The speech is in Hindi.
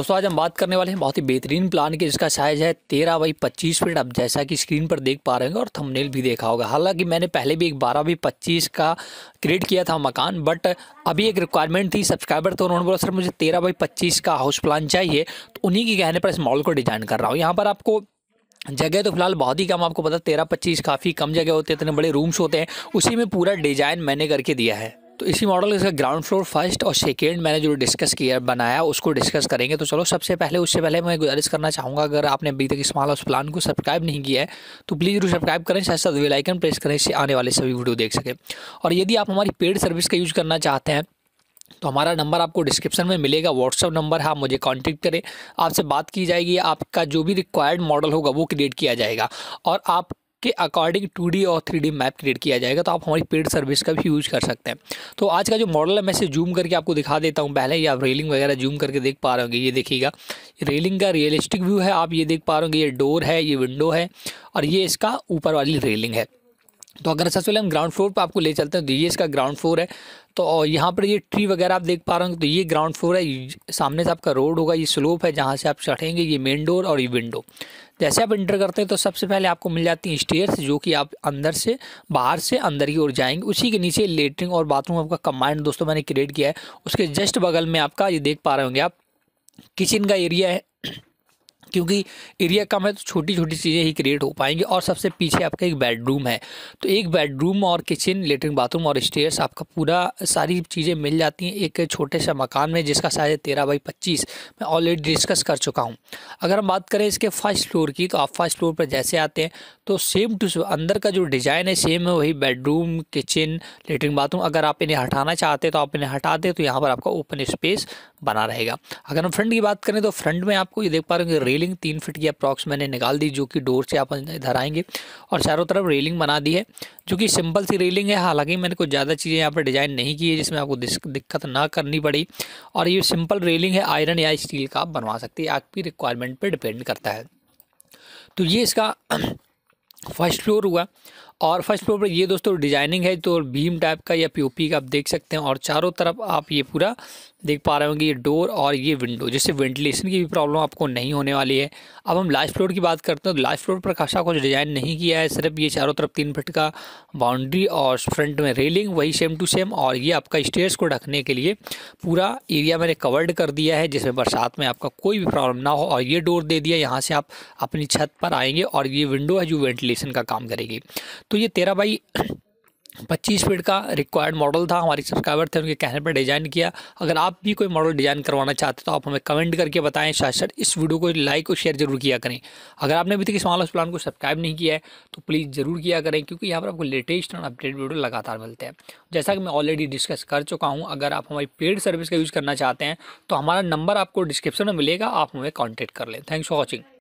दोस्तों आज हम बात करने वाले हैं बहुत ही बेहतरीन प्लान के जिसका साइज है तेरह बाई पच्चीस फीट अब जैसा कि स्क्रीन पर देख पा रहे होंगे और थंबनेल भी देखा होगा हालांकि मैंने पहले भी एक बारह बाई पच्चीस का क्रिएट किया था मकान बट अभी एक रिक्वायरमेंट थी सब्सक्राइबर तो उन्होंने बोला सर मुझे तेरह बाई पच्चीस का हाउस प्लान चाहिए तो उन्हीं के कहने पर इस मॉल को डिजाइन कर रहा हूँ यहाँ पर आपको जगह तो फिलहाल बहुत ही कम आपको पता तेरह पच्चीस काफ़ी कम जगह होते हैं इतने बड़े रूम्स होते हैं उसी में पूरा डिजाइन मैंने करके दिया है तो इसी मॉडल साथ ग्राउंड फ्लोर फर्स्ट और सेकेंड मैंने जो डिस्कस किया बनाया उसको डिस्कस करेंगे तो चलो सबसे पहले उससे पहले मैं गुजारिश करना चाहूँगा अगर आपने अभी तक स्मॉल हाउस प्लान को सब्सक्राइब नहीं किया है तो प्लीज़ जरूर सब्सक्राइब करें साथ साथ वेलाइकन प्रेस करें इससे आने वाले सभी वीडियो देख सकें और यदि आप हमारी पेड सर्विस का यूज़ करना चाहते हैं तो हमारा नंबर आपको डिस्क्रिप्शन में मिलेगा व्हाट्सअप नंबर है आप मुझे कांटेक्ट करें आपसे बात की जाएगी आपका जो भी रिक्वायर्ड मॉडल होगा वो क्रिएट किया जाएगा और आप के अकॉर्डिंग टू और थ्री मैप क्रिएट किया जाएगा तो आप हमारी पेड सर्विस का भी यूज कर सकते हैं तो आज का जो मॉडल है मैं इसे जूम करके आपको दिखा देता हूँ पहले ही आप रेलिंग वगैरह जूम करके देख पा रहे होंगे ये देखिएगा रेलिंग का रियलिस्टिक व्यू है आप ये देख पा रहे होंगे ये डोर है ये विंडो है और ये इसका ऊपर वाली रेलिंग है तो अगर सबसे हम ग्राउंड फ्लोर पर आपको ले चलते हैं तो ये इसका ग्राउंड फ्लोर है तो यहाँ पर ये ट्री वगैरह आप देख पा रहे हो तो ये ग्राउंड फ्लोर है सामने से आपका रोड होगा ये स्लोप है जहाँ से आप चढ़ेंगे ये मेन डोर और ये विंडो जैसे आप इंटर करते हैं तो सबसे पहले आपको मिल जाती हैं स्टेयर्स जो कि आप अंदर से बाहर से अंदर की ओर जाएंगे उसी के नीचे लेटरिन और बाथरूम आपका कम्बाइंड दोस्तों मैंने क्रिएट किया है उसके जस्ट बगल में आपका ये देख पा रहे होंगे आप किचन का एरिया है क्योंकि एरिया कम है तो छोटी छोटी चीज़ें ही क्रिएट हो पाएंगी और सबसे पीछे आपका एक बेडरूम है तो एक बेडरूम और किचन लेटरिन बाथरूम और स्टेयर्स आपका पूरा सारी चीज़ें मिल जाती हैं एक छोटे से मकान में जिसका साइज है तेरह बाई पच्चीस मैं ऑलरेडी डिस्कस कर चुका हूँ अगर हम बात करें इसके फर्स्ट फ्लोर की तो आप फर्स्ट फ्लोर पर जैसे आते हैं तो सेम टू अंदर का जो डिज़ाइन है सेम है वही बेडरूम किचन लेटरिन बाथरूम अगर आप इन्हें हटाना चाहते हैं तो आप इन्हें हटा दें तो यहाँ पर आपका ओपन स्पेस बना रहेगा अगर हम फ्रंट की बात करें तो फ्रंट में आपको ये देख पा रहे होंगे रेलिंग तीन फिट की अप्रॉक्स मैंने निकाल दी जो कि डोर से आप इधर आएंगे और चारों तरफ रेलिंग बना दी है जो कि सिंपल सी रेलिंग है हालांकि मैंने कुछ ज़्यादा चीज़ें यहाँ पर डिज़ाइन नहीं की है जिसमें आपको दिक्कत ना करनी पड़ी और ये सिंपल रेलिंग है आयरन या स्टील का आप बनवा सकते हैं आपकी रिक्वायरमेंट पर डिपेंड करता है तो ये इसका फर्स्ट फ्लोर हुआ और फर्स्ट फ्लोर पर ये दोस्तों डिजाइनिंग है तो भीम टाइप का या पीओपी का आप देख सकते हैं और चारों तरफ आप ये पूरा देख पा रहे होंगे ये डोर और ये विंडो जिससे वेंटिलेशन की भी प्रॉब्लम आपको नहीं होने वाली है अब हम लास्ट फ्लोर की बात करते हैं तो लास्ट फ्लोर पर खासा कुछ डिज़ाइन नहीं किया है सिर्फ ये चारों तरफ तीन फिट का बाउंड्री और फ्रंट में रेलिंग वही सेम टू सेम और ये आपका स्टेयर्स को ढकने के लिए पूरा एरिया मैंने कवर्ड कर दिया है जिसमें बरसात में आपका कोई भी प्रॉब्लम ना हो और ये डोर दे दिया यहाँ से आप अपनी छत पर आएंगे और ये विंडो है जो वेंटिलेशन का काम करेगी तो ये तेरह बाई पच्चीस फीट का रिक्वायर्ड मॉडल था हमारे सब्सक्राइबर थे उनके कहने पर डिज़ाइन किया अगर आप भी कोई मॉडल डिज़ाइन करवाना चाहते तो आप हमें कमेंट करके बताएं साथ साथ इस वीडियो को लाइक और शेयर जरूर किया करें अगर आपने अभी तक इस मॉडल प्लान को सब्सक्राइब नहीं किया है तो प्लीज़ ज़रूर किया करें क्योंकि यहाँ पर आपको लेटेस्ट और अपडेट वीडियो लगातार मिलते हैं जैसा कि मैं ऑलरेडी डिस्कस कर चुका हूँ अगर आप हमारी पेड सर्विस का यूज़ करना चाहते हैं तो हमारा नंबर आपको डिस्क्रिप्शन में मिलेगा आप हमें कॉन्टैक्ट कर लें थैंक्स फॉर वॉचिंग